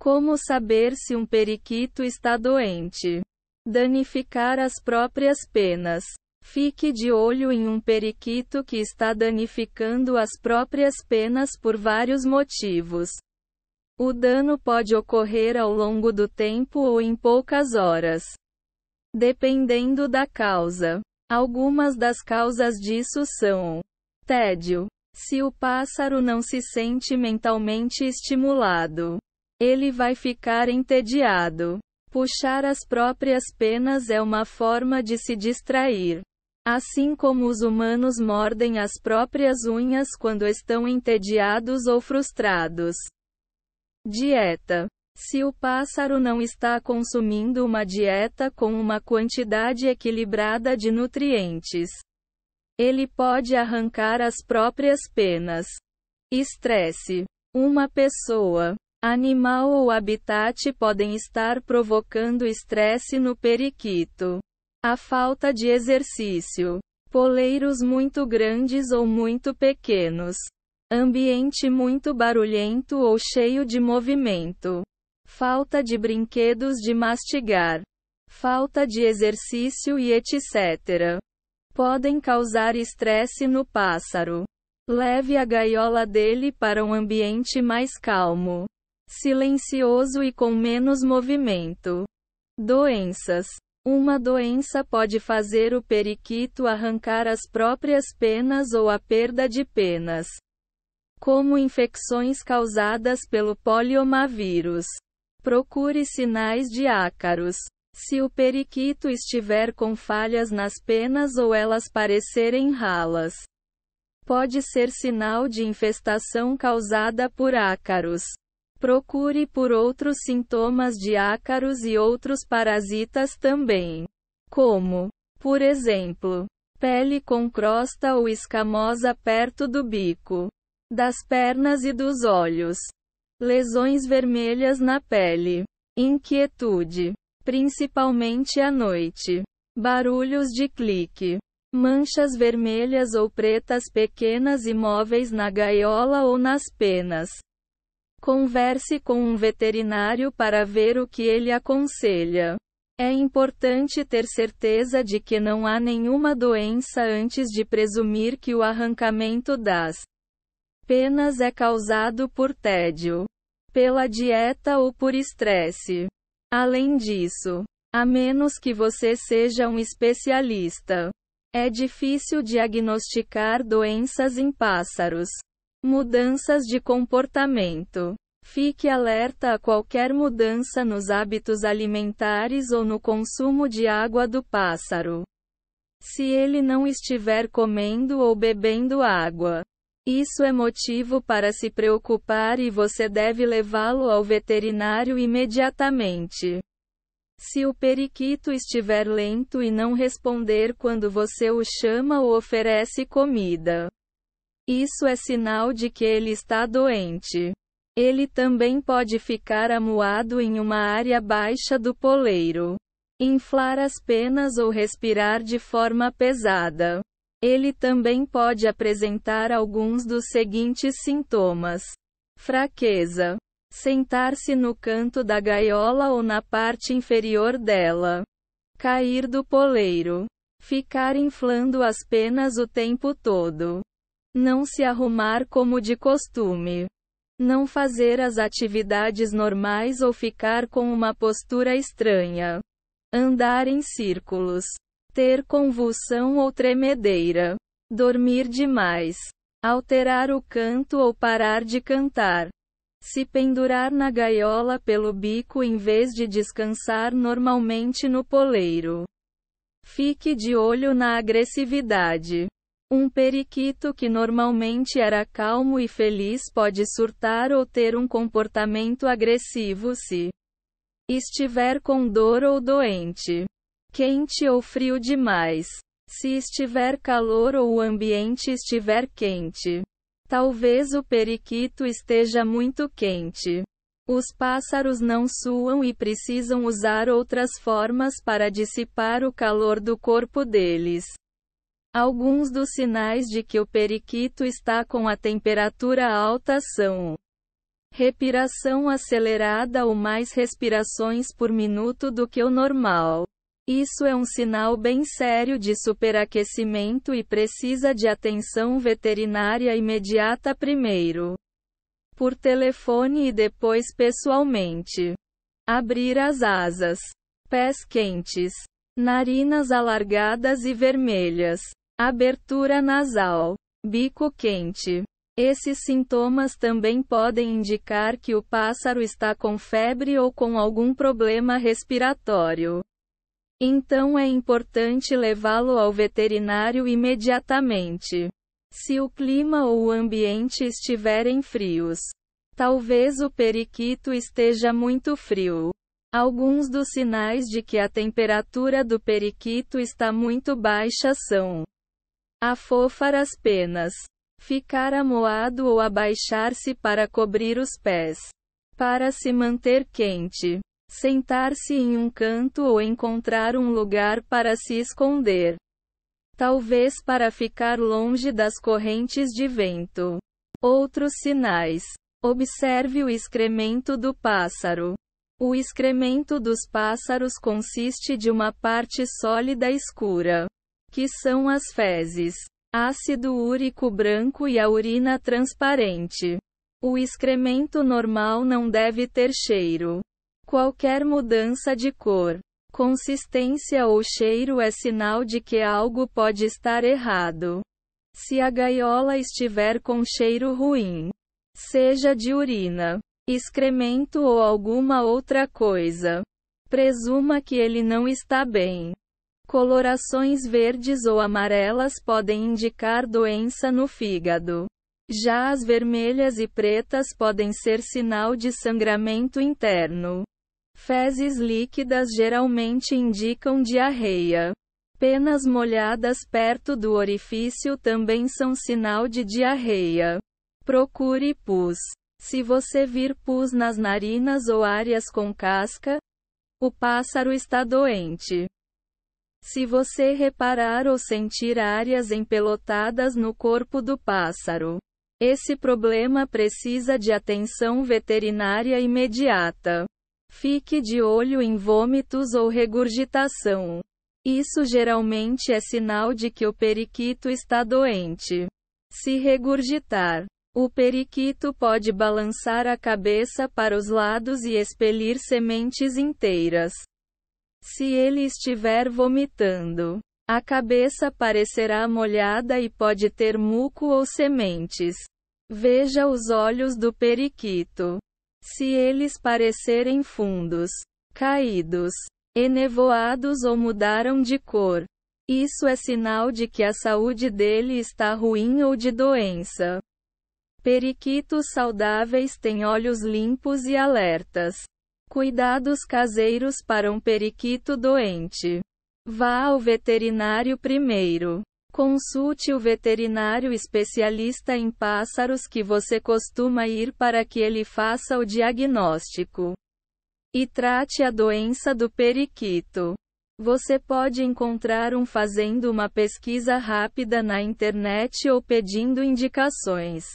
Como saber se um periquito está doente? Danificar as próprias penas. Fique de olho em um periquito que está danificando as próprias penas por vários motivos. O dano pode ocorrer ao longo do tempo ou em poucas horas, dependendo da causa. Algumas das causas disso são: tédio. Se o pássaro não se sente mentalmente estimulado, ele vai ficar entediado. Puxar as próprias penas é uma forma de se distrair. Assim como os humanos mordem as próprias unhas quando estão entediados ou frustrados. Dieta. Se o pássaro não está consumindo uma dieta com uma quantidade equilibrada de nutrientes, ele pode arrancar as próprias penas. Estresse. Uma pessoa Animal ou habitat podem estar provocando estresse no periquito. A falta de exercício. Poleiros muito grandes ou muito pequenos. Ambiente muito barulhento ou cheio de movimento. Falta de brinquedos de mastigar. Falta de exercício e etc. Podem causar estresse no pássaro. Leve a gaiola dele para um ambiente mais calmo silencioso e com menos movimento. Doenças. Uma doença pode fazer o periquito arrancar as próprias penas ou a perda de penas, como infecções causadas pelo poliomavírus. Procure sinais de ácaros. Se o periquito estiver com falhas nas penas ou elas parecerem ralas, pode ser sinal de infestação causada por ácaros. Procure por outros sintomas de ácaros e outros parasitas também. Como, por exemplo, pele com crosta ou escamosa perto do bico, das pernas e dos olhos, lesões vermelhas na pele, inquietude, principalmente à noite, barulhos de clique, manchas vermelhas ou pretas pequenas e móveis na gaiola ou nas penas. Converse com um veterinário para ver o que ele aconselha. É importante ter certeza de que não há nenhuma doença antes de presumir que o arrancamento das penas é causado por tédio, pela dieta ou por estresse. Além disso, a menos que você seja um especialista, é difícil diagnosticar doenças em pássaros. Mudanças de comportamento. Fique alerta a qualquer mudança nos hábitos alimentares ou no consumo de água do pássaro. Se ele não estiver comendo ou bebendo água, isso é motivo para se preocupar e você deve levá-lo ao veterinário imediatamente. Se o periquito estiver lento e não responder quando você o chama ou oferece comida, isso é sinal de que ele está doente. Ele também pode ficar amuado em uma área baixa do poleiro, inflar as penas ou respirar de forma pesada. Ele também pode apresentar alguns dos seguintes sintomas: fraqueza, sentar-se no canto da gaiola ou na parte inferior dela, cair do poleiro, ficar inflando as penas o tempo todo não se arrumar como de costume. Não fazer as atividades normais ou ficar com uma postura estranha. Andar em círculos. Ter convulsão ou tremedeira. Dormir demais. Alterar o canto ou parar de cantar. Se pendurar na gaiola pelo bico em vez de descansar normalmente no poleiro. Fique de olho na agressividade. Um periquito que normalmente era calmo e feliz pode surtar ou ter um comportamento agressivo se estiver com dor ou doente, quente ou frio demais, se estiver calor ou o ambiente estiver quente. Talvez o periquito esteja muito quente. Os pássaros não suam e precisam usar outras formas para dissipar o calor do corpo deles. Alguns dos sinais de que o periquito está com a temperatura alta são respiração acelerada ou mais respirações por minuto do que o normal. Isso é um sinal bem sério de superaquecimento e precisa de atenção veterinária imediata primeiro. Por telefone e depois pessoalmente. Abrir as asas. Pés quentes. Narinas alargadas e vermelhas. Abertura nasal. Bico quente. Esses sintomas também podem indicar que o pássaro está com febre ou com algum problema respiratório. Então é importante levá-lo ao veterinário imediatamente. Se o clima ou o ambiente estiverem frios, talvez o periquito esteja muito frio. Alguns dos sinais de que a temperatura do periquito está muito baixa são Afofar as penas. Ficar amoado ou abaixar-se para cobrir os pés. Para se manter quente. Sentar-se em um canto ou encontrar um lugar para se esconder. Talvez para ficar longe das correntes de vento. Outros sinais. Observe o excremento do pássaro. O excremento dos pássaros consiste de uma parte sólida escura que são as fezes, ácido úrico branco e a urina transparente. O excremento normal não deve ter cheiro. Qualquer mudança de cor, consistência ou cheiro é sinal de que algo pode estar errado. Se a gaiola estiver com cheiro ruim, seja de urina, excremento ou alguma outra coisa, presuma que ele não está bem. Colorações verdes ou amarelas podem indicar doença no fígado. Já as vermelhas e pretas podem ser sinal de sangramento interno. Fezes líquidas geralmente indicam diarreia. Penas molhadas perto do orifício também são sinal de diarreia. Procure pus. Se você vir pus nas narinas ou áreas com casca, o pássaro está doente. Se você reparar ou sentir áreas empelotadas no corpo do pássaro, esse problema precisa de atenção veterinária imediata. Fique de olho em vômitos ou regurgitação. Isso geralmente é sinal de que o periquito está doente. Se regurgitar, o periquito pode balançar a cabeça para os lados e expelir sementes inteiras. Se ele estiver vomitando, a cabeça parecerá molhada e pode ter muco ou sementes. Veja os olhos do periquito. Se eles parecerem fundos, caídos, enevoados ou mudaram de cor, isso é sinal de que a saúde dele está ruim ou de doença. Periquitos saudáveis têm olhos limpos e alertas. Cuidados caseiros para um periquito doente. Vá ao veterinário primeiro. Consulte o veterinário especialista em pássaros que você costuma ir para que ele faça o diagnóstico e trate a doença do periquito. Você pode encontrar um fazendo uma pesquisa rápida na internet ou pedindo indicações.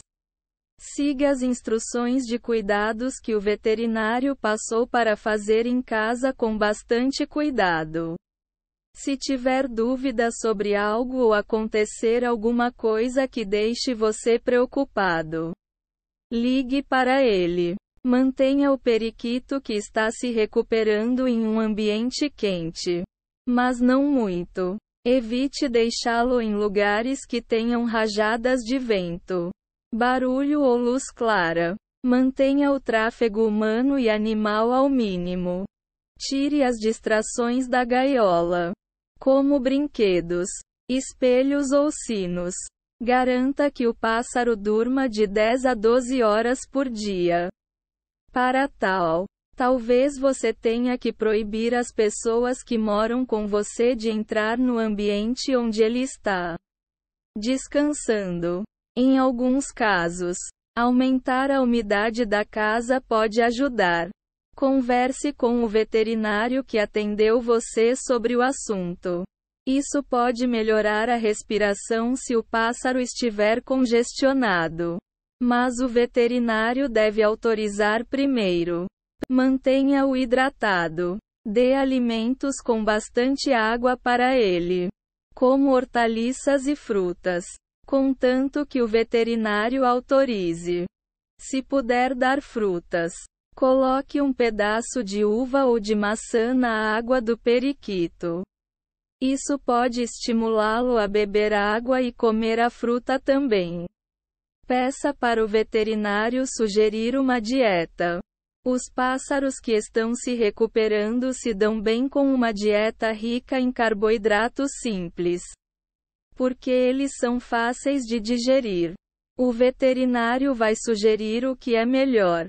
Siga as instruções de cuidados que o veterinário passou para fazer em casa com bastante cuidado. Se tiver dúvida sobre algo ou acontecer alguma coisa que deixe você preocupado, ligue para ele. Mantenha o periquito que está se recuperando em um ambiente quente, mas não muito. Evite deixá-lo em lugares que tenham rajadas de vento barulho ou luz clara. Mantenha o tráfego humano e animal ao mínimo. Tire as distrações da gaiola, como brinquedos, espelhos ou sinos. Garanta que o pássaro durma de 10 a 12 horas por dia. Para tal, talvez você tenha que proibir as pessoas que moram com você de entrar no ambiente onde ele está descansando. Em alguns casos, aumentar a umidade da casa pode ajudar. Converse com o veterinário que atendeu você sobre o assunto. Isso pode melhorar a respiração se o pássaro estiver congestionado. Mas o veterinário deve autorizar primeiro. Mantenha-o hidratado. Dê alimentos com bastante água para ele, como hortaliças e frutas contanto que o veterinário autorize. Se puder dar frutas, coloque um pedaço de uva ou de maçã na água do periquito. Isso pode estimulá-lo a beber água e comer a fruta também. Peça para o veterinário sugerir uma dieta. Os pássaros que estão se recuperando se dão bem com uma dieta rica em carboidratos simples. Porque eles são fáceis de digerir. O veterinário vai sugerir o que é melhor.